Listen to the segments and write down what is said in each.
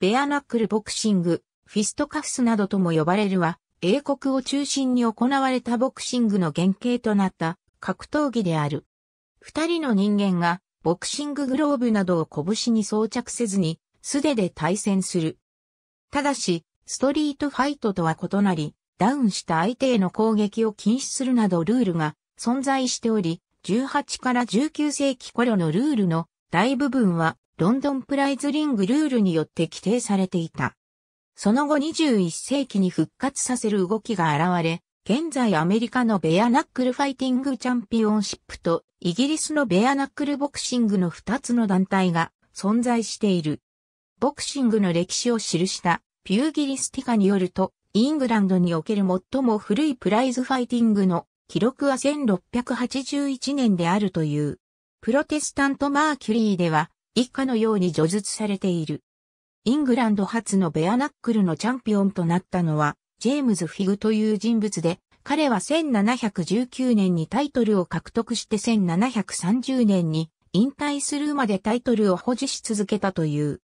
ベアナックルボクシング、フィストカフスなどとも呼ばれるは、英国を中心に行われたボクシングの原型となった格闘技である。二人の人間がボクシンググローブなどを拳に装着せずに素手で対戦する。ただし、ストリートファイトとは異なり、ダウンした相手への攻撃を禁止するなどルールが存在しており、18から19世紀頃のルールの大部分はロンドンプライズリングルールによって規定されていた。その後21世紀に復活させる動きが現れ、現在アメリカのベアナックルファイティングチャンピオンシップとイギリスのベアナックルボクシングの2つの団体が存在している。ボクシングの歴史を記したピューギリスティカによると、イングランドにおける最も古いプライズファイティングの記録は1681年であるという。プロテスタントマーキュリーでは、以下のように除述されている。イングランド初のベアナックルのチャンピオンとなったのは、ジェームズ・フィグという人物で、彼は1719年にタイトルを獲得して1730年に引退するまでタイトルを保持し続けたという。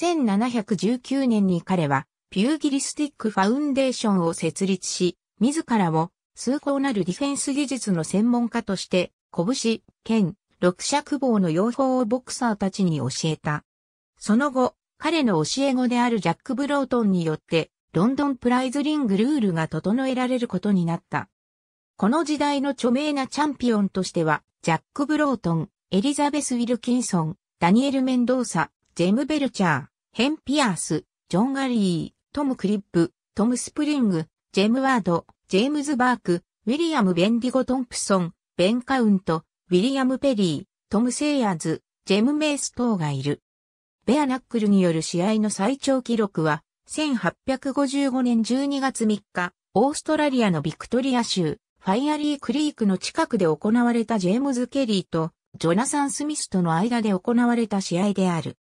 1719年に彼はピューギリスティックファウンデーションを設立し、自らを崇高なるディフェンス技術の専門家として、拳、剣、六尺棒の用法をボクサーたちに教えた。その後、彼の教え子であるジャック・ブロートンによって、ロンドンプライズリングルールが整えられることになった。この時代の著名なチャンピオンとしては、ジャック・ブロートン、エリザベス・ウィルキンソン、ダニエル・メンドーサ、ジェム・ベルチャー、ヘン・ピアース、ジョン・ガリー、トム・クリップ、トム・スプリング、ジェム・ワード、ジェームズ・バーク、ウィリアム・ベンディゴ・トンプソン、ベン・カウント、ウィリアム・ペリー、トム・セイヤーズ、ジェム・メイス等がいる。ベアナックルによる試合の最長記録は、1855年12月3日、オーストラリアのビクトリア州、ファイアリークリークの近くで行われたジェームズ・ケリーと、ジョナサン・スミスとの間で行われた試合である。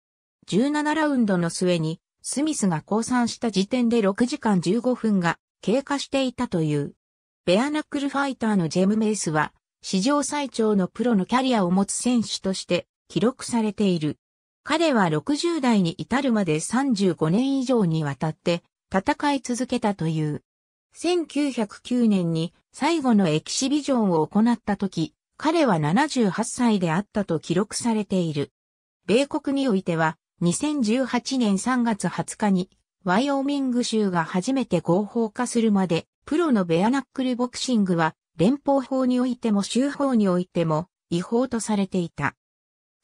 17ラウンドの末に、スミスが降参した時点で6時間15分が経過していたという。ベアナックルファイターのジェム・メイスは、史上最長のプロのキャリアを持つ選手として記録されている。彼は60代に至るまで35年以上にわたって戦い続けたという。1909年に最後のエキシビジョンを行った時、彼は78歳であったと記録されている。米国においては2018年3月20日にワイオミング州が初めて合法化するまでプロのベアナックルボクシングは連邦法においても州法においても違法とされていた。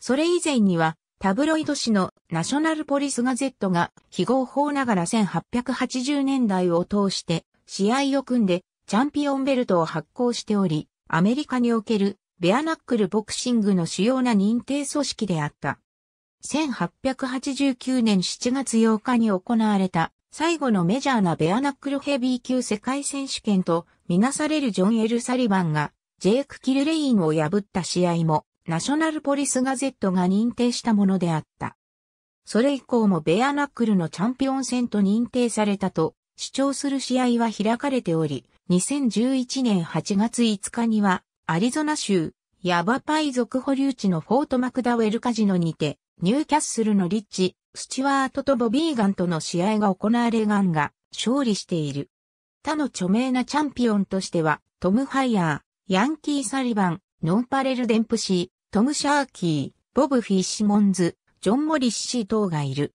それ以前には、タブロイド紙のナショナルポリスガゼットが非合法ながら1880年代を通して試合を組んでチャンピオンベルトを発行しており、アメリカにおけるベアナックルボクシングの主要な認定組織であった。1889年7月8日に行われた最後のメジャーなベアナックルヘビー級世界選手権とみなされるジョン・エル・サリバンがジェイク・キルレインを破った試合もナショナルポリスガゼットが認定したものであった。それ以降もベアナックルのチャンピオン戦と認定されたと主張する試合は開かれており、2011年8月5日にはアリゾナ州ヤバパイ族保留地のフォートマクダウェルカジノにて、ニューキャッスルのリッチ、スチュワートとボビーガンとの試合が行われガンが勝利している。他の著名なチャンピオンとしては、トム・ハイヤー、ヤンキー・サリバン、ノンパレル・デンプシー、トム・シャーキー、ボブ・フィッシモンズ、ジョン・モリッシー等がいる。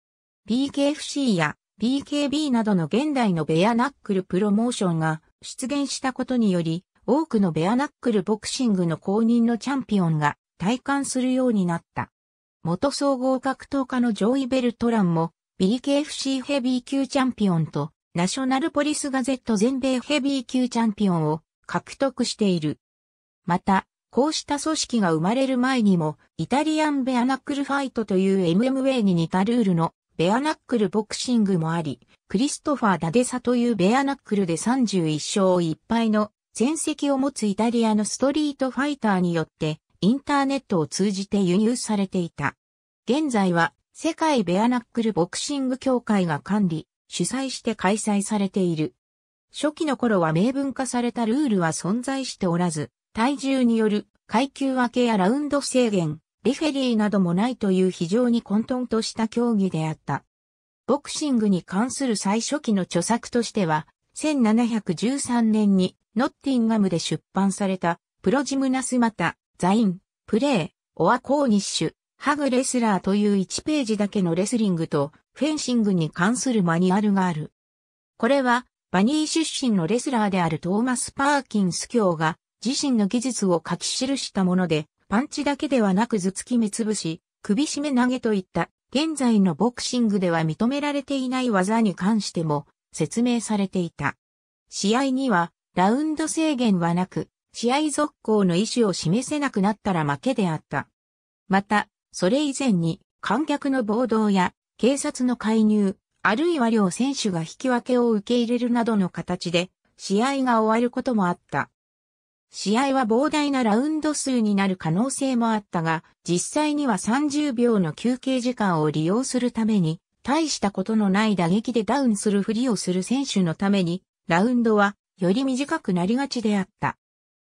BKFC や BKB などの現代のベアナックルプロモーションが出現したことにより、多くのベアナックルボクシングの公認のチャンピオンが体感するようになった。元総合格闘家のジョイ・ベルトランも、BKFC ヘビー級チャンピオンと、ナショナルポリスガゼット全米ヘビー級チャンピオンを獲得している。また、こうした組織が生まれる前にも、イタリアンベアナックルファイトという MMA に似たルールのベアナックルボクシングもあり、クリストファー・ダデサというベアナックルで31勝1敗の全席を持つイタリアのストリートファイターによってインターネットを通じて輸入されていた。現在は世界ベアナックルボクシング協会が管理、主催して開催されている。初期の頃は明文化されたルールは存在しておらず、体重による階級分けやラウンド制限、リフェリーなどもないという非常に混沌とした競技であった。ボクシングに関する最初期の著作としては、1713年にノッティンガムで出版されたプロジムナスマタザイン、プレー、オアコーニッシュ、ハグレスラーという1ページだけのレスリングとフェンシングに関するマニュアルがある。これは、バニー出身のレスラーであるトーマス・パーキンス教が自身の技術を書き記したもので、パンチだけではなく頭突き目つぶし、首締め投げといった現在のボクシングでは認められていない技に関しても説明されていた。試合にはラウンド制限はなく、試合続行の意思を示せなくなったら負けであった。また、それ以前に観客の暴動や警察の介入、あるいは両選手が引き分けを受け入れるなどの形で試合が終わることもあった。試合は膨大なラウンド数になる可能性もあったが、実際には30秒の休憩時間を利用するために、大したことのない打撃でダウンするふりをする選手のために、ラウンドはより短くなりがちであった。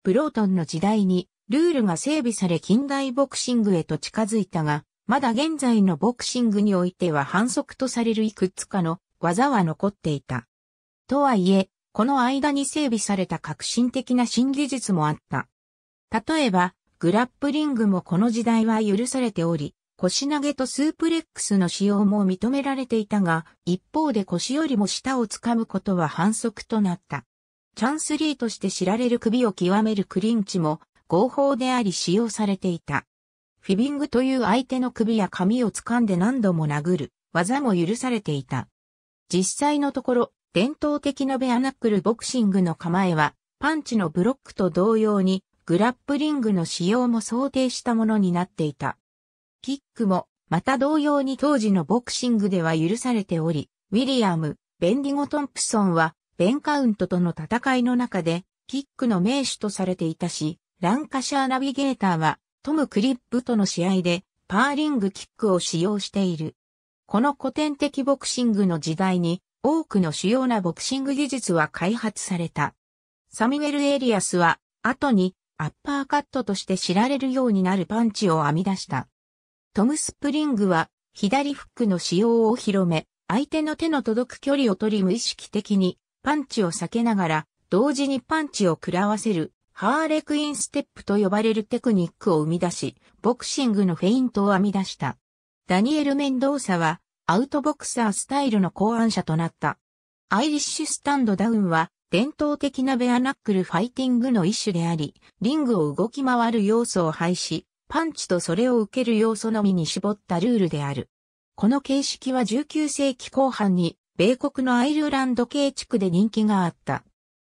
プロートンの時代にルールが整備され近代ボクシングへと近づいたが、まだ現在のボクシングにおいては反則とされるいくつかの技は残っていた。とはいえ、この間に整備された革新的な新技術もあった。例えば、グラップリングもこの時代は許されており、腰投げとスープレックスの使用も認められていたが、一方で腰よりも下を掴むことは反則となった。チャンスリーとして知られる首を極めるクリンチも合法であり使用されていた。フィビングという相手の首や髪を掴んで何度も殴る技も許されていた。実際のところ、伝統的なベアナックルボクシングの構えは、パンチのブロックと同様に、グラップリングの使用も想定したものになっていた。キックも、また同様に当時のボクシングでは許されており、ウィリアム、ベンディゴ・トンプソンは、ベンカウントとの戦いの中で、キックの名手とされていたし、ランカシャーナビゲーターは、トム・クリップとの試合で、パーリングキックを使用している。この古典的ボクシングの時代に、多くの主要なボクシング技術は開発された。サミュエル・エリアスは、後に、アッパーカットとして知られるようになるパンチを編み出した。トム・スプリングは、左フックの使用を広め、相手の手の届く距離を取り無意識的に、パンチを避けながら、同時にパンチを食らわせる、ハーレクインステップと呼ばれるテクニックを生み出し、ボクシングのフェイントを編み出した。ダニエル・メンドーサは、アウトボクサースタイルの考案者となった。アイリッシュスタンドダウンは、伝統的なベアナックルファイティングの一種であり、リングを動き回る要素を廃し、パンチとそれを受ける要素のみに絞ったルールである。この形式は19世紀後半に米国のアイルランド系地区で人気があった。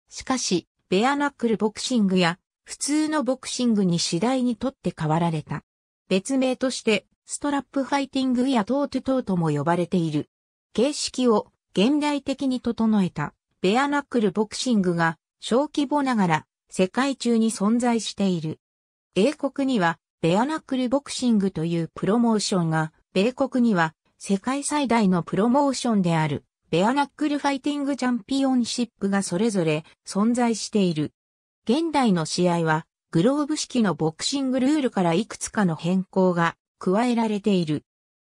しかし、ベアナックルボクシングや普通のボクシングに次第にとって変わられた。別名として、ストラップファイティングやトートトーとも呼ばれている。形式を現代的に整えたベアナックルボクシングが小規模ながら世界中に存在している。英国にはベアナックルボクシングというプロモーションが、米国には世界最大のプロモーションである。ベアナックルファイティングチャンピオンシップがそれぞれ存在している。現代の試合は、グローブ式のボクシングルールからいくつかの変更が加えられている。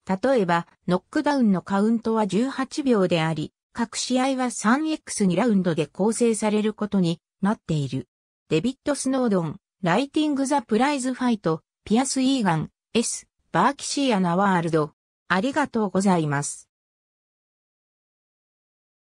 例えば、ノックダウンのカウントは18秒であり、各試合は 3x2 ラウンドで構成されることになっている。デビッド・スノードン、ライティング・ザ・プライズ・ファイト、ピアス・イーガン、S、バーキシー・アナ・ワールド。ありがとうございます。